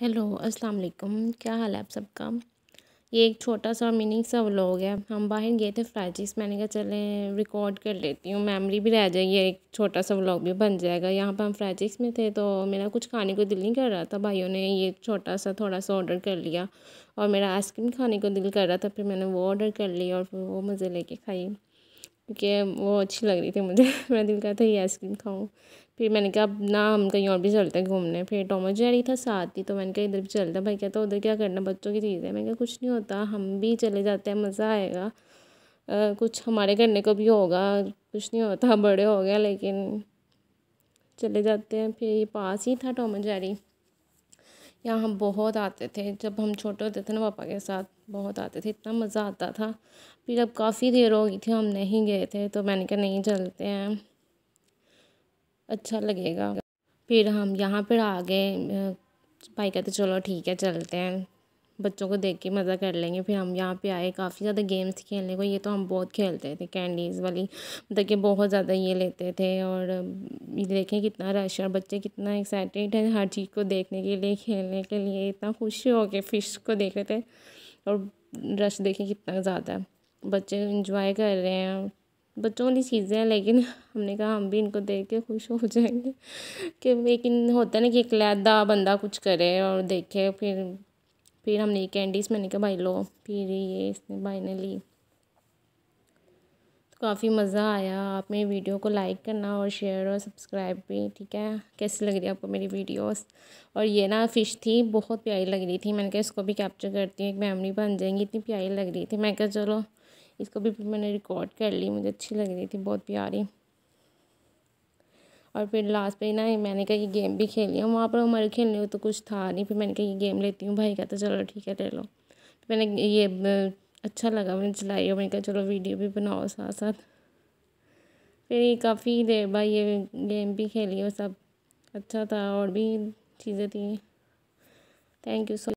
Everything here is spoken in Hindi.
हेलो अस्सलाम वालेकुम क्या हाल है आप सबका ये एक छोटा सा मिनी सा व्लॉग है हम बाहर गए थे फ्राइजीस मैंने कहा चले रिकॉर्ड कर लेती हूँ मेमोरी भी रह जाएगी एक छोटा सा व्लॉग भी बन जाएगा यहाँ पर हम फ्राइजीस में थे तो मेरा कुछ खाने को दिल नहीं कर रहा था भाइयों ने ये छोटा सा थोड़ा सा ऑर्डर कर लिया और मेरा आइसक्रीम खाने को दिल कर रहा था फिर मैंने वो ऑर्डर कर लिया और फिर वो मज़े लेके खाई क्योंकि वो अच्छी लग रही थी मुझे मेरा दिल कहा था ये आइसक्रीम खाऊँ फिर मैंने कहा अब ना हम कहीं और भी चलते हैं घूमने फिर टोमो जेरी था साथ ही तो मैंने कहा इधर भी चलता भाई कहता था उधर क्या करना बच्चों की चीज़ है मैंने कहा कुछ नहीं होता हम भी चले जाते हैं मज़ा आएगा आ, कुछ हमारे करने को भी होगा कुछ नहीं होता बड़े हो गए लेकिन चले जाते हैं फिर पास ही था टोमो जेरी यहाँ हम बहुत आते थे जब हम छोटे होते थे ना पापा के साथ बहुत आते थे इतना मज़ा आता था फिर अब काफ़ी देर हो गई थी हम नहीं गए थे तो मैंने कहा नहीं चलते हैं अच्छा लगेगा फिर हम यहाँ पर आ गए भाई कहते चलो ठीक है चलते हैं बच्चों को देख के मज़ा कर लेंगे फिर हम यहाँ पे आए काफ़ी ज़्यादा गेम्स खेलने को ये तो हम बहुत खेलते थे कैंडीज़ वाली मतलब कि बहुत ज़्यादा ये लेते थे और देखें कितना रश और बच्चे कितना एक्साइटेड है हर चीज़ को देखने के लिए खेलने के लिए इतना खुश हो के फिश को देख रहे थे और रश देखें कितना ज़्यादा बच्चे इंजॉय कर रहे हैं बच्चों वाली चीज़ें हैं लेकिन हमने कहा हम भी इनको देख के खुश हो जाएंगे कि लेकिन होता है ना कि एक लैदा बंदा कुछ करे और देखे फिर फिर हमने कैंडीज मैंने कहा भाई लो फिर ये इसने भाई ने ली तो काफ़ी मज़ा आया आप मेरी वीडियो को लाइक करना और शेयर और सब्सक्राइब भी ठीक है कैसी लग रही है आपको मेरी वीडियोस और ये ना फ़िश थी बहुत प्यारी लग रही थी मैंने कहा इसको भी कैप्चर करती हूँ एक मेमोरी बन जाएंगी इतनी प्यारी लग रही थी मैंने कहा चलो इसको भी मैंने रिकॉर्ड कर ली मुझे अच्छी लग रही थी बहुत प्यारी और फिर लास्ट पे ना मैंने कहा ये गेम भी खेली लिया वहाँ पर हमारे खेलने को तो कुछ था नहीं फिर मैंने कहा ये गेम लेती हूँ भाई कहता तो चलो ठीक है ले लो फिर मैंने ये अच्छा लगा मैंने चलाई और मैंने कहा चलो वीडियो भी बनाओ साथ साथ फिर ये काफ़ी देर बाद ये गेम भी खेली और सब अच्छा था और भी चीज़ें थी थैंक यू सो